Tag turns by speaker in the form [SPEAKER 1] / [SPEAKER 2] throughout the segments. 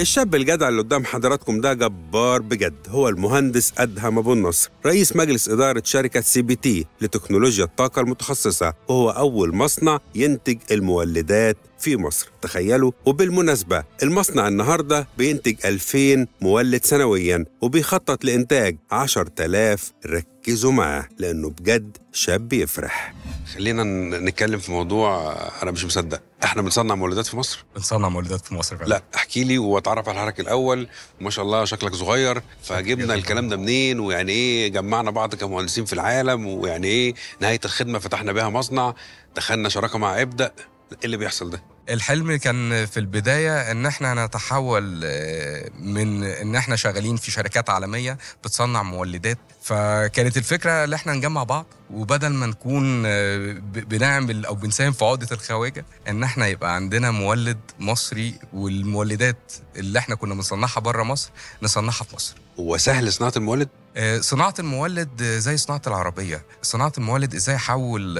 [SPEAKER 1] الشاب الجدع اللي قدام حضراتكم ده جبار بجد هو المهندس أدهم أبو النصر رئيس مجلس إدارة شركة سي بي تي لتكنولوجيا الطاقة المتخصصة وهو أول مصنع ينتج المولدات في مصر تخيلوا وبالمناسبة المصنع النهاردة بينتج 2000 مولد سنويا وبيخطط لإنتاج 10000 ركزوا معاه لأنه بجد شاب يفرح خلينا نتكلم في موضوع أنا مش مصدق احنا بنصنع مولدات في مصر
[SPEAKER 2] بنصنع مولدات في مصر فعلا لا
[SPEAKER 1] احكي لي واتعرف على الحركه الاول ما شاء الله شكلك صغير فجبنا الكلام ده منين ويعني ايه جمعنا بعض كمهندسين في العالم ويعني ايه نهايه الخدمه فتحنا بيها مصنع دخلنا شراكه مع ابدا ايه اللي بيحصل
[SPEAKER 2] ده الحلم كان في البدايه ان احنا نتحول آه، من ان احنا شغالين في شركات عالميه بتصنع مولدات فكانت الفكره ان احنا نجمع بعض وبدل ما نكون آه، بنعمل او بنساهم في عقده الخواجه ان احنا يبقى عندنا مولد مصري والمولدات اللي احنا كنا بنصنعها بره مصر نصنعها في مصر. هو سهل صناعه المولد؟ آه، صناعة المولد زي صناعة العربية صناعة المولد إزاي أحول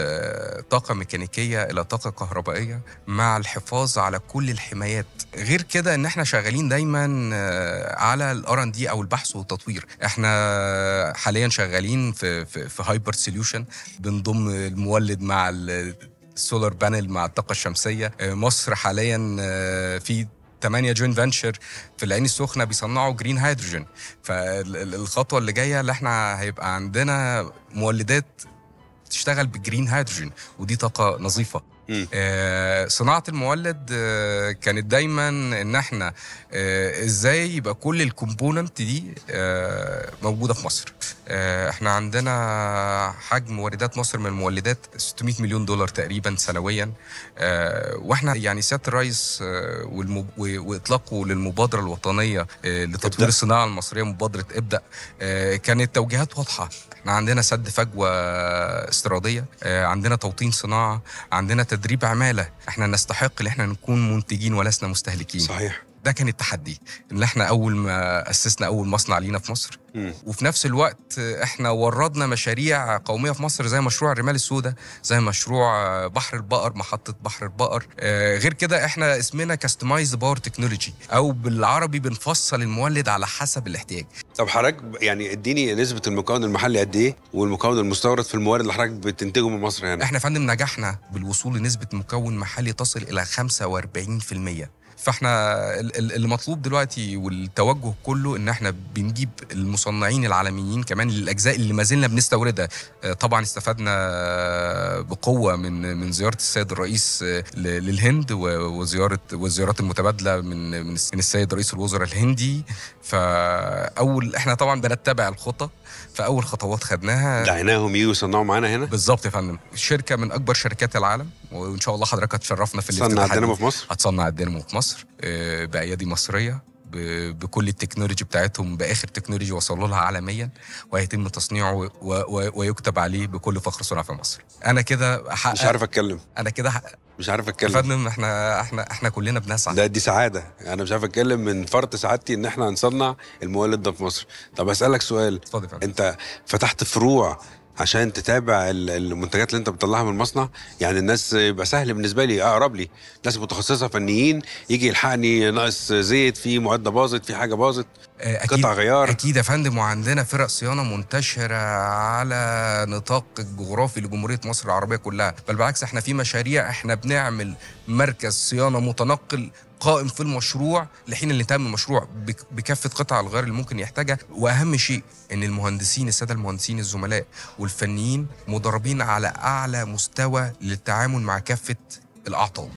[SPEAKER 2] طاقة ميكانيكية إلى طاقة كهربائية مع الح الحفاظ على كل الحمايات غير كده ان احنا شغالين دايما آه، على الار ان دي او البحث والتطوير احنا حاليا شغالين في في, في هايبر سوليوشن بنضم المولد مع السولار بانل مع الطاقه الشمسيه آه، مصر حاليا آه، في ثمانية جوين فانشر في العين السخنه بيصنعوا جرين هيدروجين فالخطوه اللي جايه اللي احنا هيبقى عندنا مولدات تشتغل بالجرين هيدروجين ودي طاقه نظيفه آه، صناعه المولد آه، كانت دايما ان احنا آه، ازاي يبقى كل الكومبوننت دي موجوده في مصر احنا عندنا حجم واردات مصر من المولدات 600 مليون دولار تقريبا سنويا واحنا يعني سياده الرئيس واطلاقه للمبادره الوطنيه لتطوير الصناعه المصريه مبادره ابدا كانت توجيهات واضحه احنا عندنا سد فجوه استيراديه عندنا توطين صناعه عندنا تدريب عماله احنا نستحق ان احنا نكون منتجين ولسنا مستهلكين صحيح ده كان التحدي ان احنا اول ما اسسنا اول مصنع لينا في مصر وفي نفس الوقت احنا وردنا مشاريع قوميه في مصر زي مشروع الرمال السوداء زي مشروع بحر البقر محطه بحر البقر آه، غير كده احنا اسمنا كاستمايز باور تكنولوجي او بالعربي بنفصل المولد على حسب الاحتياج
[SPEAKER 1] طب حضرتك يعني اديني نسبه المكون المحلي قد ايه والمكون المستورد في الموارد اللي حضرتك بتنتجه من مصر هنا احنا
[SPEAKER 2] فندم نجحنا بالوصول لنسبه مكون محلي تصل الى 45% فاحنا المطلوب دلوقتي والتوجه كله ان احنا بنجيب المصنعين العالميين كمان للاجزاء اللي ما زلنا بنستوردها آه، طبعا استفدنا بقوه من من زياره السيد الرئيس آه، للهند وزياره والزيارات المتبادله من من السيد رئيس الوزراء الهندي فاول احنا طبعا بنتبع الخطه فاول خطوات خدناها دعيناهم يجوا يصنعوا معانا هنا بالظبط يا فندم شركه من اكبر شركات العالم وان شاء الله حضرتك هتشرفنا في الافتتاح هتصنع الدينامو في مصر هتصنع الدينامو في مصر آه، بايادي مصريه بكل التكنولوجي بتاعتهم باخر تكنولوجي وصلوا لها عالميا وهيتم تصنيعه ويكتب عليه بكل فخر صنع في مصر انا كده مش عارف اتكلم انا كده مش عارف اتكلم يا فندم احنا احنا احنا كلنا بنسعى ده دي سعاده انا مش عارف اتكلم
[SPEAKER 1] من فرط سعادتي ان احنا هنصنع المولد ده في مصر طب اسالك سؤال اتفضل انت فتحت فروع عشان تتابع المنتجات اللي انت بتطلعها من المصنع يعني الناس يبقى سهل بالنسبه لي اقرب لي ناس متخصصه فنيين يجي يلحقني ناقص زيت في معده باظت في حاجه باظت
[SPEAKER 2] آه، قطع غيار اكيد يا فندم وعندنا فرق صيانه منتشره على نطاق الجغرافي لجمهوريه مصر العربيه كلها بل بالعكس احنا في مشاريع احنا بنعمل مركز صيانه متنقل قائم في المشروع لحين اللي تم المشروع بكافه قطع الغيار اللي ممكن يحتاجها واهم شيء ان المهندسين الساده المهندسين الزملاء والفنيين مدربين على اعلى مستوى للتعامل مع كافه الاعطال